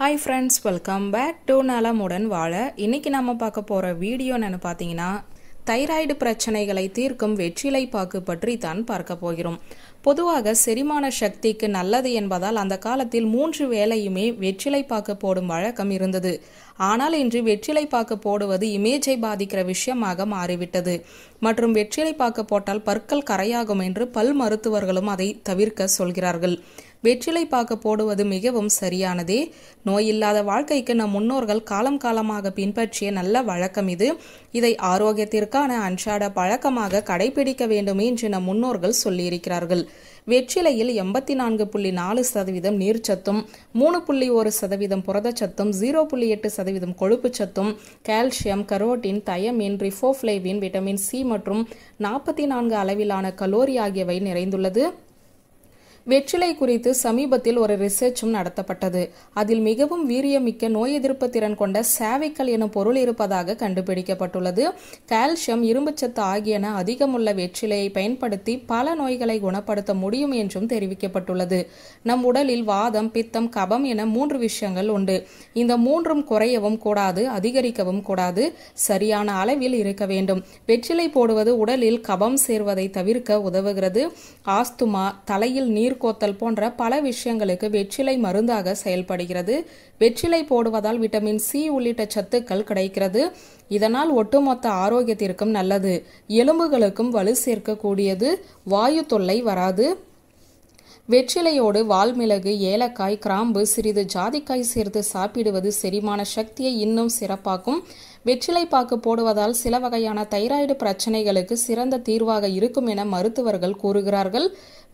hi friends welcome back to நலமுடன் வாழ இன்னைக்கு நம்ம பார்க்க போகிற வீடியோ என்னென்னு பார்த்தீங்கன்னா தைராய்டு பிரச்சனைகளை தீர்க்கும் வெற்றிலை பாக்கு பற்றி தான் பார்க்க போகிறோம் பொதுவாக செரிமான சக்திக்கு நல்லது என்பதால் அந்த காலத்தில் மூன்று வேலையுமே வெற்றிலை பாக்கு போடும் வழக்கம் இருந்தது ஆனால் இன்று வெற்றிலை பாக்கு போடுவது இமேஜை பாதிக்கிற விஷயமாக மாறிவிட்டது மற்றும் வெற்றிலை பாக்கு போட்டால் பற்கள் கரையாகும் என்று பல் மருத்துவர்களும் அதை தவிர்க்க சொல்கிறார்கள் வெற்றிலை பாக்கு போடுவது மிகவும் சரியானதே நோய் இல்லாத வாழ்க்கைக்கு நம் முன்னோர்கள் காலம் காலமாக பின்பற்றிய நல்ல வழக்கம் இது இதை ஆரோக்கியத்திற்கான அன்றாட பழக்கமாக கடைபிடிக்க வேண்டும் என்று நம் முன்னோர்கள் சொல்லியிருக்கிறார்கள் வெற்றிலையில் எண்பத்தி நான்கு புள்ளி நாலு சதவீதம் நீர்ச்சத்தும் மூணு புள்ளி ஒரு சதவீதம் புரதச்சத்தும் ஜீரோ புள்ளி எட்டு சதவீதம் சத்தும் calcium carotene thiamine riboflavin vitamin C மற்றும் நாற்பத்தி நான்கு அளவிலான கலோரி ஆகியவை நிறைந்துள்ளது வெற்றிலை குறித்து சமீபத்தில் ஒரு ரிசர்ச்சும் நடத்தப்பட்டது அதில் மிகவும் வீரியமிக்க நோய் எதிர்ப்பு திறன் கொண்ட சேவைக்கல் எனும் பொருள் இருப்பதாக கண்டுபிடிக்கப்பட்டுள்ளது கால்சியம் இரும்புச்சத்து ஆகியன அதிகமுள்ள வெற்றிலையை பயன்படுத்தி பல நோய்களை குணப்படுத்த முடியும் என்றும் தெரிவிக்கப்பட்டுள்ளது நம் உடலில் வாதம் பித்தம் கபம் என மூன்று விஷயங்கள் உண்டு இந்த மூன்றும் குறையவும் கூடாது அதிகரிக்கவும் கூடாது சரியான அளவில் இருக்க வேண்டும் வெற்றிலை போடுவது உடலில் கபம் சேர்வதை தவிர்க்க உதவுகிறது ஆஸ்துமா தலையில் நீர் வேர்க்கோத்தல் போன்ற பல விஷயங்களுக்கு வெற்றிலை மருந்தாக செயல்படுகிறது வெற்றிலை போடுவதால் விட்டமின் சி உள்ளிட்ட சத்துக்கள் கிடைக்கிறது இதனால் ஒட்டுமொத்த ஆரோக்கியத்திற்கும் நல்லது எலும்புகளுக்கும் வலு சேர்க்கக்கூடியது வாயு தொல்லை வராது வெற்றிலையோடு வால்மிளகு ஏலக்காய் கிராம்பு சிறிது ஜாதிக்காய் சேர்த்து சாப்பிடுவது செரிமான சக்தியை இன்னும் சிறப்பாக்கும் வெற்றிலை பாக்கு போடுவதால் சில வகையான தைராய்டு பிரச்சனைகளுக்கு சிறந்த தீர்வாக இருக்கும் என மருத்துவர்கள் கூறுகிறார்கள்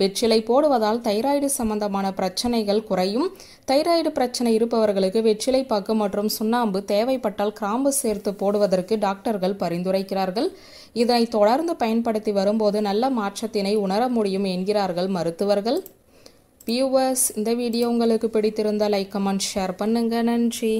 வெற்றிலை போடுவதால் தைராய்டு சம்பந்தமான பிரச்சனைகள் குறையும் தைராய்டு பிரச்சனை இருப்பவர்களுக்கு வெற்றிலை பாக்கு மற்றும் சுண்ணாம்பு தேவைப்பட்டால் கிராம்பு சேர்த்து போடுவதற்கு டாக்டர்கள் பரிந்துரைக்கிறார்கள் இதனை தொடர்ந்து பயன்படுத்தி வரும்போது நல்ல மாற்றத்தினை உணர முடியும் என்கிறார்கள் மருத்துவர்கள் வியூவர்ஸ் இந்த வீடியோ உங்களுக்கு பிடித்திருந்தால் லைக் கமெண்ட் ஷேர் பண்ணுங்கள் நன்றி